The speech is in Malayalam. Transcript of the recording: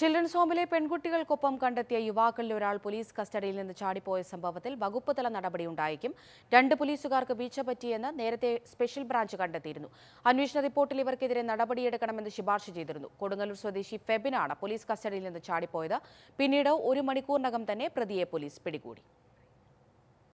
ചിൽഡ്രൻസ് ഹോമിലെ പെൺകുട്ടികൾക്കൊപ്പം കണ്ടെത്തിയ യുവാക്കളിൽ ഒരാൾ പോലീസ് കസ്റ്റഡിയിൽ നിന്ന് ചാടിപ്പോയ സംഭവത്തിൽ വകുപ്പ് തല നടപടിയുണ്ടായേക്കും രണ്ട് പോലീസുകാർക്ക് വീഴ്ച പറ്റിയെന്ന് നേരത്തെ സ്പെഷ്യൽ ബ്രാഞ്ച് കണ്ടെത്തിയിരുന്നു അന്വേഷണ റിപ്പോർട്ടിൽ ഇവർക്കെതിരെ നടപടിയെടുക്കണമെന്ന് ശുപാർശ ചെയ്തിരുന്നു കൊടുങ്ങല്ലൂർ സ്വദേശി ഫെബിനാണ് പോലീസ് കസ്റ്റഡിയിൽ നിന്ന് ചാടിപ്പോയത് പിന്നീട് ഒരു മണിക്കൂറിനകം തന്നെ പ്രതിയെ പോലീസ് പിടികൂടി